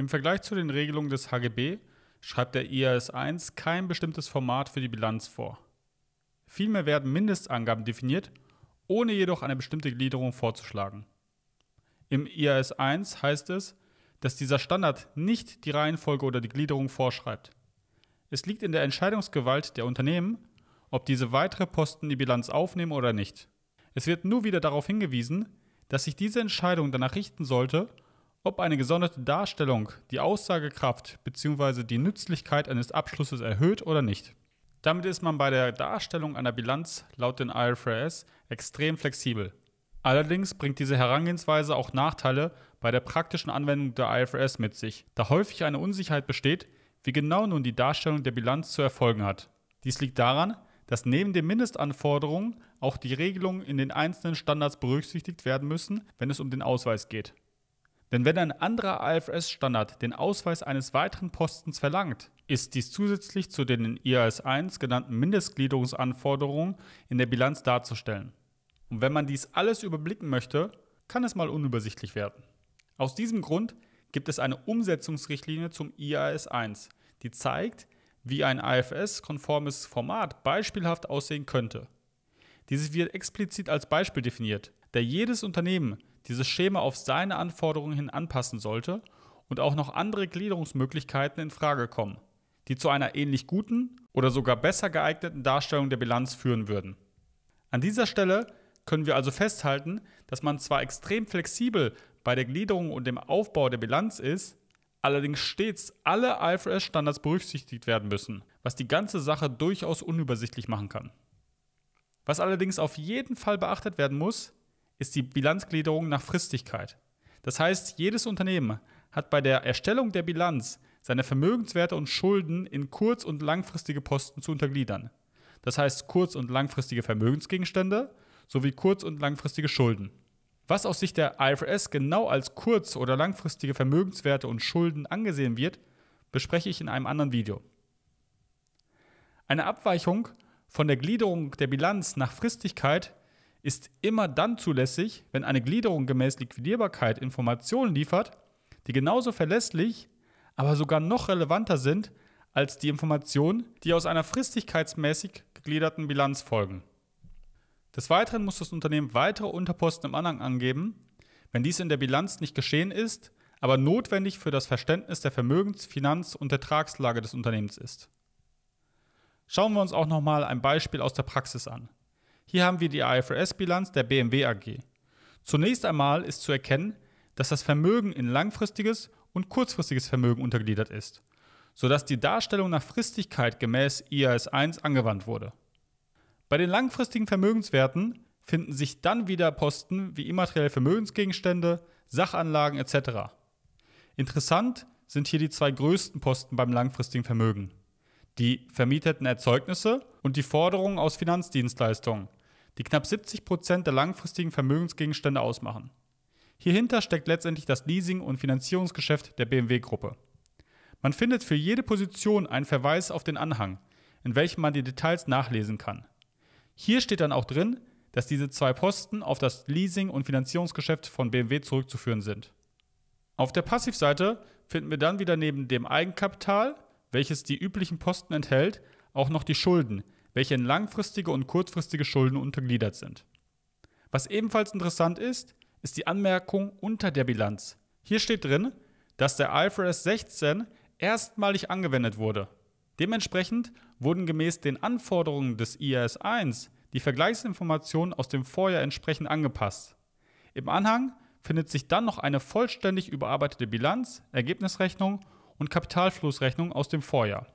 Im Vergleich zu den Regelungen des HGB schreibt der IAS 1 kein bestimmtes Format für die Bilanz vor. Vielmehr werden Mindestangaben definiert, ohne jedoch eine bestimmte Gliederung vorzuschlagen. Im IAS 1 heißt es, dass dieser Standard nicht die Reihenfolge oder die Gliederung vorschreibt. Es liegt in der Entscheidungsgewalt der Unternehmen, ob diese weitere Posten die Bilanz aufnehmen oder nicht. Es wird nur wieder darauf hingewiesen, dass sich diese Entscheidung danach richten sollte, ob eine gesonderte Darstellung die Aussagekraft bzw. die Nützlichkeit eines Abschlusses erhöht oder nicht. Damit ist man bei der Darstellung einer Bilanz laut den IFRS extrem flexibel. Allerdings bringt diese Herangehensweise auch Nachteile bei der praktischen Anwendung der IFRS mit sich, da häufig eine Unsicherheit besteht, wie genau nun die Darstellung der Bilanz zu erfolgen hat. Dies liegt daran, dass neben den Mindestanforderungen auch die Regelungen in den einzelnen Standards berücksichtigt werden müssen, wenn es um den Ausweis geht. Denn wenn ein anderer IFRS-Standard den Ausweis eines weiteren Postens verlangt, ist dies zusätzlich zu den in IAS 1 genannten Mindestgliederungsanforderungen in der Bilanz darzustellen. Und wenn man dies alles überblicken möchte, kann es mal unübersichtlich werden. Aus diesem Grund gibt es eine Umsetzungsrichtlinie zum IAS 1, die zeigt, wie ein IFS-konformes Format beispielhaft aussehen könnte. Dieses wird explizit als Beispiel definiert, da jedes Unternehmen dieses Schema auf seine Anforderungen hin anpassen sollte und auch noch andere Gliederungsmöglichkeiten in Frage kommen, die zu einer ähnlich guten oder sogar besser geeigneten Darstellung der Bilanz führen würden. An dieser Stelle können wir also festhalten, dass man zwar extrem flexibel bei der Gliederung und dem Aufbau der Bilanz ist, allerdings stets alle IFRS-Standards berücksichtigt werden müssen, was die ganze Sache durchaus unübersichtlich machen kann. Was allerdings auf jeden Fall beachtet werden muss, ist die Bilanzgliederung nach Fristigkeit. Das heißt, jedes Unternehmen hat bei der Erstellung der Bilanz seine Vermögenswerte und Schulden in kurz- und langfristige Posten zu untergliedern. Das heißt kurz- und langfristige Vermögensgegenstände sowie kurz- und langfristige Schulden. Was aus Sicht der IFRS genau als kurz- oder langfristige Vermögenswerte und Schulden angesehen wird, bespreche ich in einem anderen Video. Eine Abweichung von der Gliederung der Bilanz nach Fristigkeit ist immer dann zulässig, wenn eine Gliederung gemäß Liquidierbarkeit Informationen liefert, die genauso verlässlich, aber sogar noch relevanter sind als die Informationen, die aus einer fristigkeitsmäßig gegliederten Bilanz folgen. Des Weiteren muss das Unternehmen weitere Unterposten im Anhang angeben, wenn dies in der Bilanz nicht geschehen ist, aber notwendig für das Verständnis der Vermögens-, Finanz- und Ertragslage des Unternehmens ist. Schauen wir uns auch nochmal ein Beispiel aus der Praxis an. Hier haben wir die IFRS-Bilanz der BMW AG. Zunächst einmal ist zu erkennen, dass das Vermögen in langfristiges und kurzfristiges Vermögen untergliedert ist, sodass die Darstellung nach Fristigkeit gemäß IAS 1 angewandt wurde. Bei den langfristigen Vermögenswerten finden sich dann wieder Posten wie immaterielle Vermögensgegenstände, Sachanlagen etc. Interessant sind hier die zwei größten Posten beim langfristigen Vermögen. Die vermieteten Erzeugnisse und die Forderungen aus Finanzdienstleistungen, die knapp 70 Prozent der langfristigen Vermögensgegenstände ausmachen. Hierhinter steckt letztendlich das Leasing- und Finanzierungsgeschäft der BMW-Gruppe. Man findet für jede Position einen Verweis auf den Anhang, in welchem man die Details nachlesen kann. Hier steht dann auch drin, dass diese zwei Posten auf das Leasing- und Finanzierungsgeschäft von BMW zurückzuführen sind. Auf der Passivseite finden wir dann wieder neben dem Eigenkapital, welches die üblichen Posten enthält, auch noch die Schulden, welche in langfristige und kurzfristige Schulden untergliedert sind. Was ebenfalls interessant ist, ist die Anmerkung unter der Bilanz. Hier steht drin, dass der IFRS 16 erstmalig angewendet wurde. Dementsprechend wurden gemäß den Anforderungen des IAS 1 die Vergleichsinformationen aus dem Vorjahr entsprechend angepasst. Im Anhang findet sich dann noch eine vollständig überarbeitete Bilanz, Ergebnisrechnung und Kapitalflussrechnung aus dem Vorjahr.